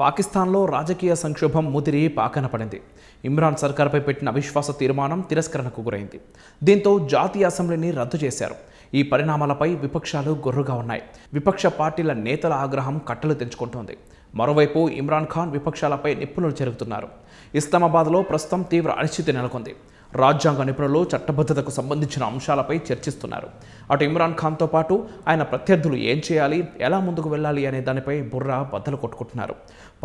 పాకిస్తాన్లో రాజకీయ సంక్షోభం ముదిరి పాకన పడింది ఇమ్రాన్ సర్కార్పై పెట్టిన అవిశ్వాస తీర్మానం తిరస్కరణకు గురైంది దీంతో జాతీయ అసెంబ్లీని రద్దు చేశారు ఈ పరిణామాలపై విపక్షాలు గొర్రుగా ఉన్నాయి విపక్ష పార్టీల నేతల ఆగ్రహం కట్టలు తెంచుకుంటోంది మరోవైపు ఇమ్రాన్ ఖాన్ విపక్షాలపై నిప్పులు జరుగుతున్నారు ఇస్లామాబాద్లో ప్రస్తుతం తీవ్ర అనిశ్చితి నెలకొంది రాజ్యాంగ నిపుణులు చట్టబద్ధతకు సంబంధించిన అంశాలపై చర్చిస్తున్నారు అటు ఇమ్రాన్ ఖాన్తో పాటు ఆయన ప్రత్యర్థులు ఏం చేయాలి ఎలా ముందుకు వెళ్ళాలి అనే దానిపై బుర్రా బద్దలు కొట్టుకుంటున్నారు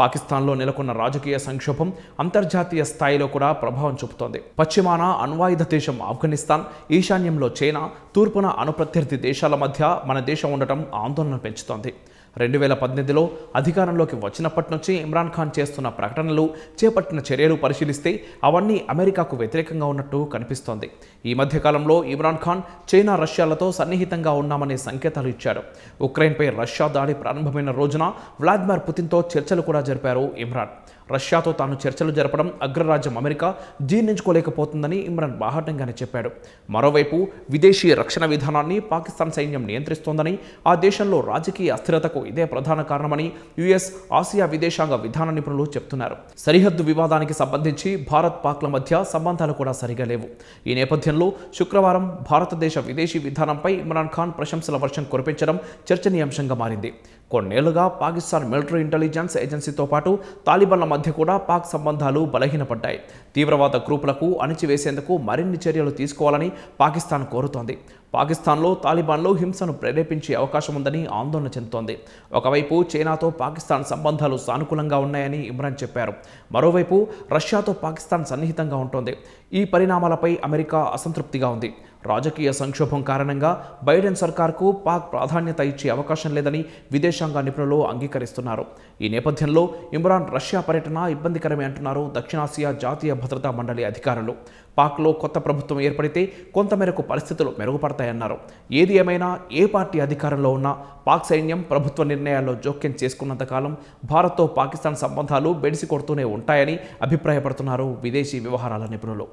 పాకిస్తాన్లో నెలకొన్న రాజకీయ సంక్షోభం అంతర్జాతీయ స్థాయిలో కూడా ప్రభావం చూపుతోంది పశ్చిమాన అణ్వాయుధ దేశం ఆఫ్ఘనిస్తాన్ ఈశాన్యంలో చైనా తూర్పున అణుప్రత్యర్థి దేశాల మధ్య మన దేశం ఉండటం ఆందోళన పెంచుతోంది రెండు వేల పద్దెనిమిదిలో అధికారంలోకి వచ్చినప్పటి నుంచి ఇమ్రాన్ ఖాన్ చేస్తున్న ప్రకటనలు చేపట్టిన చర్యలు పరిశీలిస్తే అవన్నీ అమెరికాకు వ్యతిరేకంగా ఉన్నట్టు కనిపిస్తోంది ఈ మధ్యకాలంలో ఇమ్రాన్ ఖాన్ చైనా రష్యాలతో సన్నిహితంగా ఉన్నామనే సంకేతాలు ఇచ్చారు ఉక్రెయిన్పై రష్యా దాడి ప్రారంభమైన రోజున వ్లాదిమిర్ పుతిన్తో చర్చలు కూడా జరిపారు ఇమ్రాన్ రష్యాతో తాను చర్చలు జరపడం అగ్రరాజ్యం అమెరికా జీర్ణించుకోలేకపోతుందని ఇమ్రాన్ బాహాటంగానే చెప్పాడు మరోవైపు విదేశీ రక్షణ విధానాన్ని పాకిస్తాన్ సైన్యం నియంత్రిస్తోందని ఆ దేశంలో రాజకీయ అస్థిరతకు ఇదే ప్రధాన కారణమని యుఎస్ ఆసియా విదేశాంగ విధాన నిపుణులు చెప్తున్నారు సరిహద్దు వివాదానికి సంబంధించి భారత్ పాక్ల మధ్య సంబంధాలు కూడా సరిగా లేవు ఈ నేపథ్యంలో శుక్రవారం భారతదేశ విదేశీ విధానంపై ఇమ్రాన్ ఖాన్ ప్రశంసల వర్షం కురిపించడం చర్చనీయాంశంగా మారింది కొన్నేళ్లుగా పాకిస్తాన్ మిలిటరీ ఇంటెలిజెన్స్ ఏజెన్సీతో పాటు తాలిబాన్ల మధ్య కూడా పాక్ సంబంధాలు బలహీనపడ్డాయి తీవ్రవాద గ్రూపులకు అణిచివేసేందుకు మరిన్ని చర్యలు తీసుకోవాలని పాకిస్తాన్ కోరుతోంది పాకిస్తాన్లో తాలిబాన్లో హింసను ప్రేరేపించే అవకాశం ఉందని ఆందోళన చెందుతోంది ఒకవైపు చైనాతో పాకిస్తాన్ సంబంధాలు సానుకూలంగా ఉన్నాయని ఇమ్రాన్ చెప్పారు మరోవైపు రష్యాతో పాకిస్తాన్ సన్నిహితంగా ఉంటోంది ఈ పరిణామాలపై అమెరికా అసంతృప్తిగా ఉంది రాజకీయ సంక్షోభం కారణంగా బైడెన్ సర్కార్కు పాక్ ప్రాధాన్యత ఇచ్చే అవకాశం లేదని విదేశాంగ నిపుణులు అంగీకరిస్తున్నారు ఈ నేపథ్యంలో ఇమ్రాన్ రష్యా పర్యటన ఇబ్బందికరమే అంటున్నారు దక్షిణాసియా జాతీయ భద్రతా మండలి అధికారులు పాక్లో కొత్త ప్రభుత్వం ఏర్పడితే కొంతమేరకు పరిస్థితులు మెరుగుపడతాయన్నారు ఏది ఏమైనా ఏ పార్టీ అధికారంలో ఉన్నా పాక్ సైన్యం ప్రభుత్వ నిర్ణయాల్లో జోక్యం చేసుకున్నంతకాలం భారత్తో పాకిస్తాన్ సంబంధాలు బెడిసి కొడుతూనే ఉంటాయని అభిప్రాయపడుతున్నారు విదేశీ వ్యవహారాల నిపుణులు